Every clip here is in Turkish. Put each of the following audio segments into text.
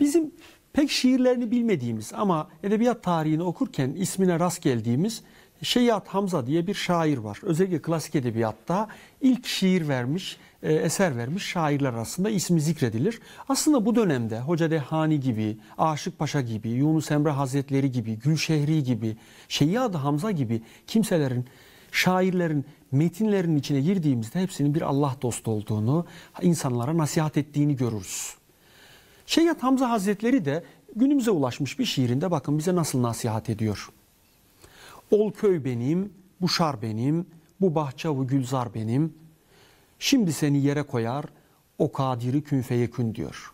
Bizim pek şiirlerini bilmediğimiz ama edebiyat tarihini okurken ismine rast geldiğimiz Şeyat Hamza diye bir şair var. Özellikle klasik edebiyatta ilk şiir vermiş, e, eser vermiş şairler arasında ismi zikredilir. Aslında bu dönemde Hoca Dehani gibi, Aşık Paşa gibi, Yunus Emre Hazretleri gibi, Gülşehri gibi, Şeyyad Hamza gibi kimselerin, şairlerin metinlerin içine girdiğimizde hepsinin bir Allah dostu olduğunu, insanlara nasihat ettiğini görürüz. Şeyhat Hamza Hazretleri de günümüze ulaşmış bir şiirinde bakın bize nasıl nasihat ediyor. Ol köy benim, bu şar benim, bu bahçe bu gülzar benim. Şimdi seni yere koyar, o kadiri künfeye kün diyor.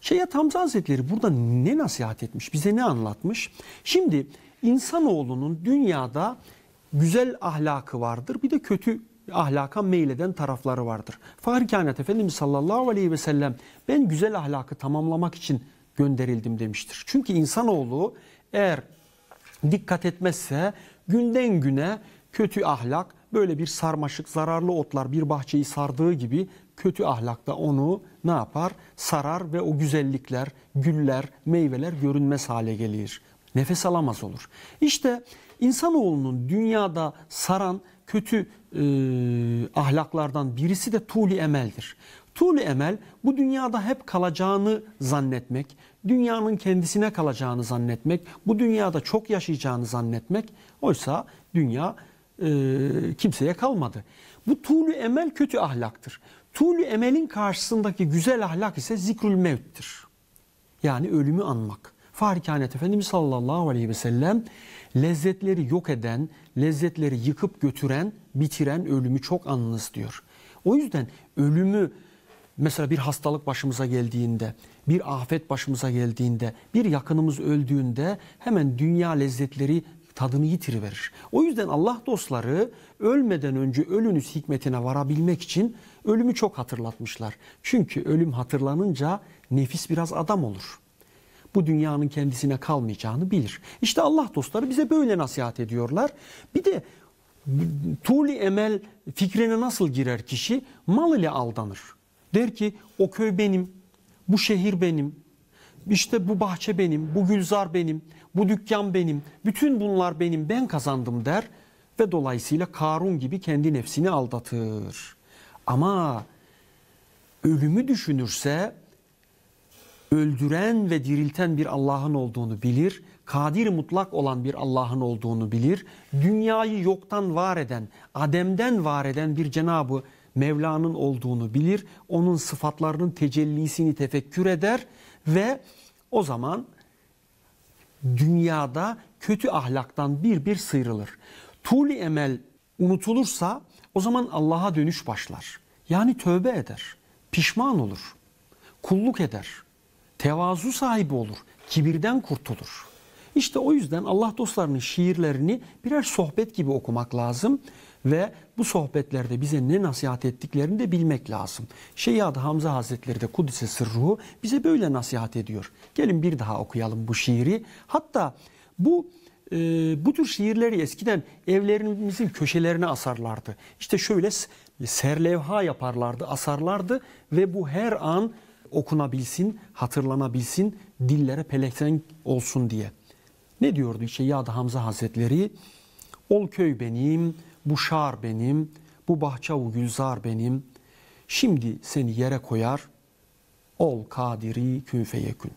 Şeyhat Hamza Hazretleri burada ne nasihat etmiş, bize ne anlatmış? Şimdi insanoğlunun dünyada güzel ahlakı vardır, bir de kötü ahlaka meyleden tarafları vardır. Fahri Kainat Efendimiz sallallahu aleyhi ve sellem ben güzel ahlakı tamamlamak için gönderildim demiştir. Çünkü insanoğlu eğer dikkat etmezse günden güne kötü ahlak böyle bir sarmaşık zararlı otlar bir bahçeyi sardığı gibi kötü ahlakta onu ne yapar? Sarar ve o güzellikler, güller, meyveler görünmez hale gelir. Nefes alamaz olur. İşte insanoğlunun dünyada saran kötü e, ahlaklardan birisi de tuli emeldir. Tuli emel bu dünyada hep kalacağını zannetmek, dünyanın kendisine kalacağını zannetmek, bu dünyada çok yaşayacağını zannetmek. Oysa dünya e, kimseye kalmadı. Bu tuli emel kötü ahlaktır. Tuli emelin karşısındaki güzel ahlak ise zikrül mevttir. Yani ölümü anmak. Farikanet Efendimiz sallallahu aleyhi ve sellem lezzetleri yok eden, lezzetleri yıkıp götüren, bitiren ölümü çok anınız diyor. O yüzden ölümü mesela bir hastalık başımıza geldiğinde, bir afet başımıza geldiğinde, bir yakınımız öldüğünde hemen dünya lezzetleri tadını yitiriverir. O yüzden Allah dostları ölmeden önce ölünüz hikmetine varabilmek için ölümü çok hatırlatmışlar. Çünkü ölüm hatırlanınca nefis biraz adam olur bu dünyanın kendisine kalmayacağını bilir. İşte Allah dostları bize böyle nasihat ediyorlar. Bir de tuli emel fikrine nasıl girer kişi? Mal ile aldanır. Der ki o köy benim, bu şehir benim, işte bu bahçe benim, bu gülzar benim, bu dükkan benim, bütün bunlar benim, ben kazandım der ve dolayısıyla Karun gibi kendi nefsini aldatır. Ama ölümü düşünürse öldüren ve dirilten bir Allah'ın olduğunu bilir. Kadir mutlak olan bir Allah'ın olduğunu bilir. Dünyayı yoktan var eden, Adem'den var eden bir Cenabı Mevla'nın olduğunu bilir. Onun sıfatlarının tecellisini tefekkür eder ve o zaman dünyada kötü ahlaktan bir bir sıyrılır. Tuli emel unutulursa o zaman Allah'a dönüş başlar. Yani tövbe eder, pişman olur, kulluk eder tevazu sahibi olur, kibirden kurtulur. İşte o yüzden Allah dostlarının şiirlerini birer sohbet gibi okumak lazım ve bu sohbetlerde bize ne nasihat ettiklerini de bilmek lazım. Şeyhad Hamza Hazretleri de Kudüs'e sırruhu bize böyle nasihat ediyor. Gelin bir daha okuyalım bu şiiri. Hatta bu e, bu tür şiirleri eskiden evlerimizin köşelerine asarlardı. İşte şöyle serlevha yaparlardı, asarlardı ve bu her an okunabilsin, hatırlanabilsin, dillere pelekten olsun diye. Ne diyordu işte Yad Hamza Hazretleri? Ol köy benim, bu şar benim, bu bahçe bu gülzar benim. Şimdi seni yere koyar, ol kadiri kün feyekün.